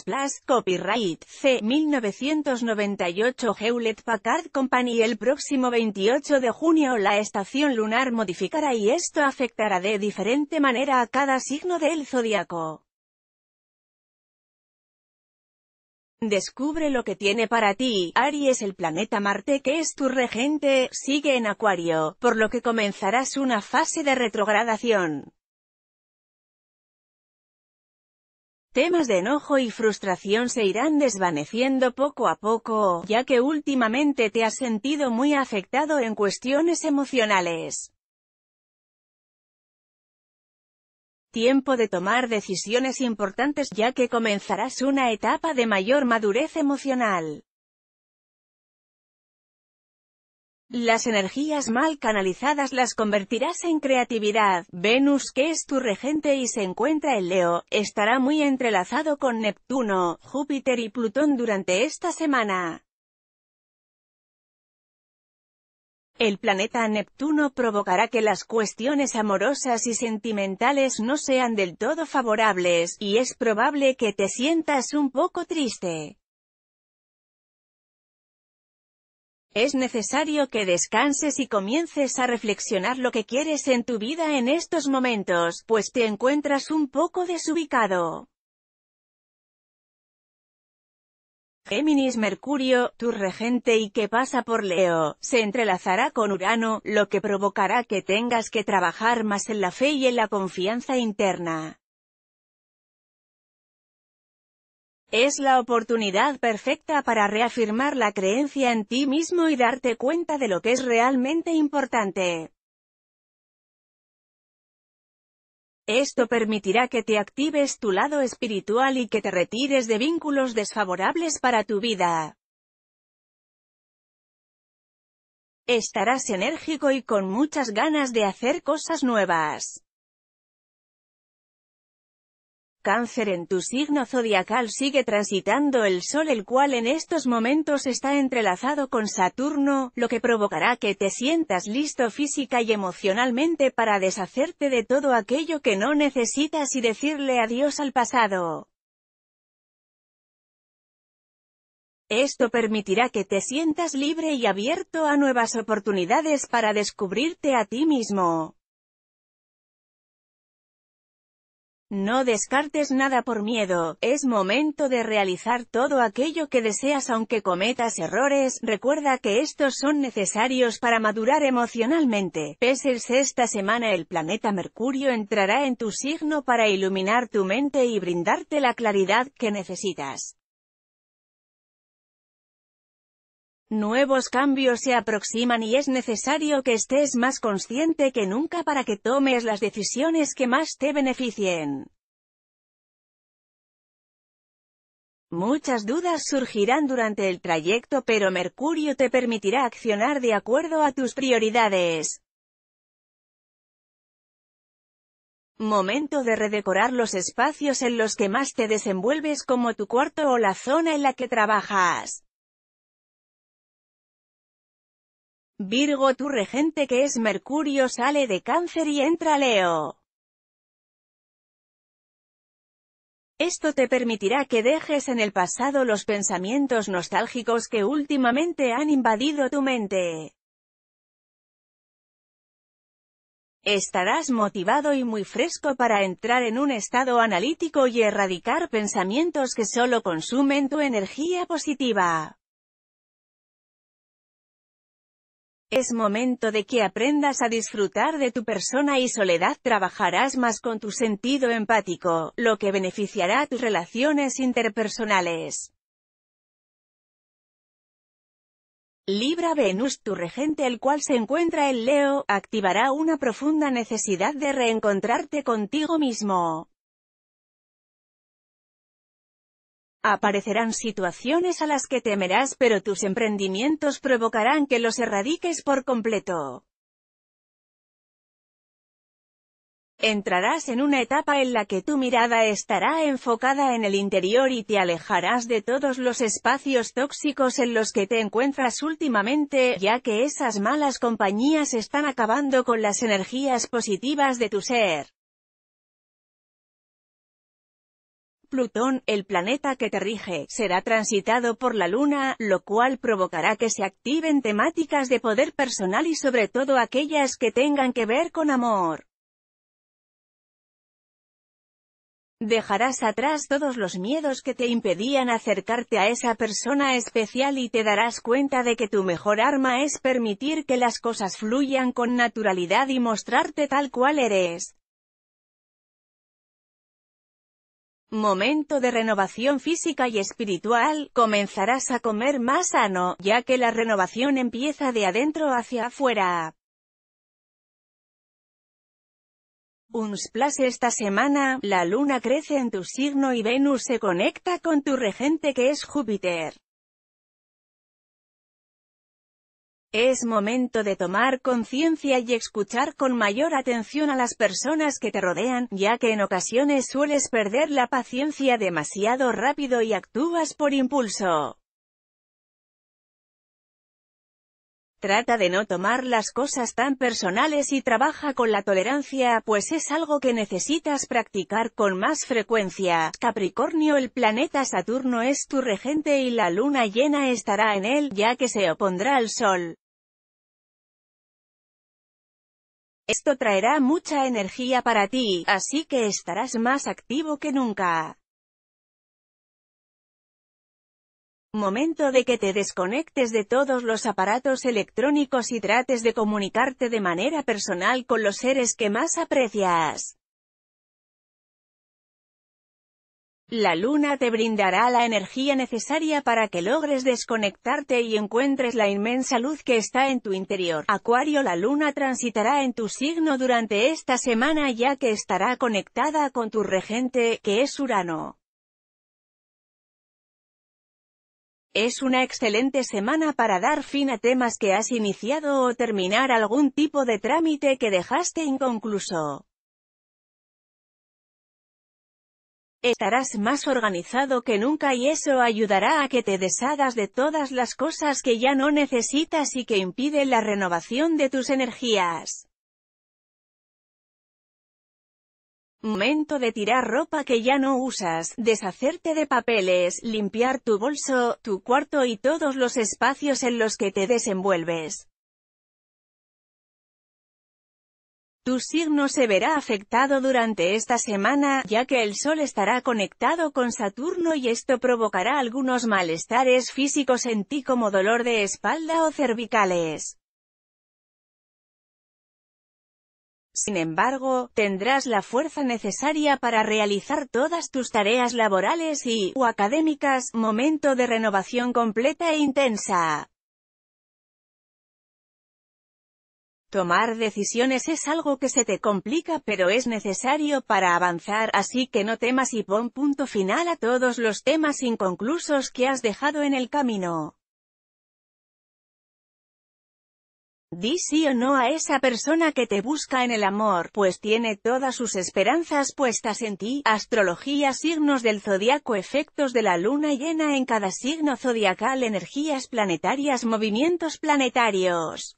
Plus copyright C. 1998 Hewlett Packard Company El próximo 28 de junio la estación lunar modificará y esto afectará de diferente manera a cada signo del zodiaco. Descubre lo que tiene para ti, Aries el planeta Marte que es tu regente, sigue en Acuario, por lo que comenzarás una fase de retrogradación. Temas de enojo y frustración se irán desvaneciendo poco a poco, ya que últimamente te has sentido muy afectado en cuestiones emocionales. Tiempo de tomar decisiones importantes ya que comenzarás una etapa de mayor madurez emocional. Las energías mal canalizadas las convertirás en creatividad. Venus, que es tu regente y se encuentra en Leo, estará muy entrelazado con Neptuno, Júpiter y Plutón durante esta semana. El planeta Neptuno provocará que las cuestiones amorosas y sentimentales no sean del todo favorables, y es probable que te sientas un poco triste. Es necesario que descanses y comiences a reflexionar lo que quieres en tu vida en estos momentos, pues te encuentras un poco desubicado. Géminis Mercurio, tu regente y que pasa por Leo, se entrelazará con Urano, lo que provocará que tengas que trabajar más en la fe y en la confianza interna. Es la oportunidad perfecta para reafirmar la creencia en ti mismo y darte cuenta de lo que es realmente importante. Esto permitirá que te actives tu lado espiritual y que te retires de vínculos desfavorables para tu vida. Estarás enérgico y con muchas ganas de hacer cosas nuevas. Cáncer en tu signo zodiacal sigue transitando el Sol el cual en estos momentos está entrelazado con Saturno, lo que provocará que te sientas listo física y emocionalmente para deshacerte de todo aquello que no necesitas y decirle adiós al pasado. Esto permitirá que te sientas libre y abierto a nuevas oportunidades para descubrirte a ti mismo. No descartes nada por miedo, es momento de realizar todo aquello que deseas aunque cometas errores, recuerda que estos son necesarios para madurar emocionalmente. el esta semana el planeta Mercurio entrará en tu signo para iluminar tu mente y brindarte la claridad que necesitas. Nuevos cambios se aproximan y es necesario que estés más consciente que nunca para que tomes las decisiones que más te beneficien. Muchas dudas surgirán durante el trayecto pero Mercurio te permitirá accionar de acuerdo a tus prioridades. Momento de redecorar los espacios en los que más te desenvuelves como tu cuarto o la zona en la que trabajas. Virgo tu regente que es Mercurio sale de cáncer y entra Leo. Esto te permitirá que dejes en el pasado los pensamientos nostálgicos que últimamente han invadido tu mente. Estarás motivado y muy fresco para entrar en un estado analítico y erradicar pensamientos que solo consumen tu energía positiva. Es momento de que aprendas a disfrutar de tu persona y soledad. Trabajarás más con tu sentido empático, lo que beneficiará tus relaciones interpersonales. Libra Venus, tu regente el cual se encuentra en Leo, activará una profunda necesidad de reencontrarte contigo mismo. Aparecerán situaciones a las que temerás pero tus emprendimientos provocarán que los erradiques por completo. Entrarás en una etapa en la que tu mirada estará enfocada en el interior y te alejarás de todos los espacios tóxicos en los que te encuentras últimamente, ya que esas malas compañías están acabando con las energías positivas de tu ser. Plutón, el planeta que te rige, será transitado por la Luna, lo cual provocará que se activen temáticas de poder personal y sobre todo aquellas que tengan que ver con amor. Dejarás atrás todos los miedos que te impedían acercarte a esa persona especial y te darás cuenta de que tu mejor arma es permitir que las cosas fluyan con naturalidad y mostrarte tal cual eres. momento de renovación física y espiritual, comenzarás a comer más sano, ya que la renovación empieza de adentro hacia afuera. Uns esta semana, la luna crece en tu signo y Venus se conecta con tu regente que es Júpiter. Es momento de tomar conciencia y escuchar con mayor atención a las personas que te rodean, ya que en ocasiones sueles perder la paciencia demasiado rápido y actúas por impulso. Trata de no tomar las cosas tan personales y trabaja con la tolerancia, pues es algo que necesitas practicar con más frecuencia. Capricornio El planeta Saturno es tu regente y la luna llena estará en él, ya que se opondrá al Sol. Esto traerá mucha energía para ti, así que estarás más activo que nunca. Momento de que te desconectes de todos los aparatos electrónicos y trates de comunicarte de manera personal con los seres que más aprecias. La luna te brindará la energía necesaria para que logres desconectarte y encuentres la inmensa luz que está en tu interior. Acuario La luna transitará en tu signo durante esta semana ya que estará conectada con tu regente, que es Urano. Es una excelente semana para dar fin a temas que has iniciado o terminar algún tipo de trámite que dejaste inconcluso. Estarás más organizado que nunca y eso ayudará a que te deshagas de todas las cosas que ya no necesitas y que impiden la renovación de tus energías. Momento de tirar ropa que ya no usas, deshacerte de papeles, limpiar tu bolso, tu cuarto y todos los espacios en los que te desenvuelves. Tu signo se verá afectado durante esta semana, ya que el Sol estará conectado con Saturno y esto provocará algunos malestares físicos en ti como dolor de espalda o cervicales. Sin embargo, tendrás la fuerza necesaria para realizar todas tus tareas laborales y, o académicas, momento de renovación completa e intensa. Tomar decisiones es algo que se te complica pero es necesario para avanzar así que no temas y pon punto final a todos los temas inconclusos que has dejado en el camino. Di sí o no a esa persona que te busca en el amor, pues tiene todas sus esperanzas puestas en ti. Astrología Signos del zodiaco Efectos de la luna llena en cada signo zodiacal Energías planetarias Movimientos planetarios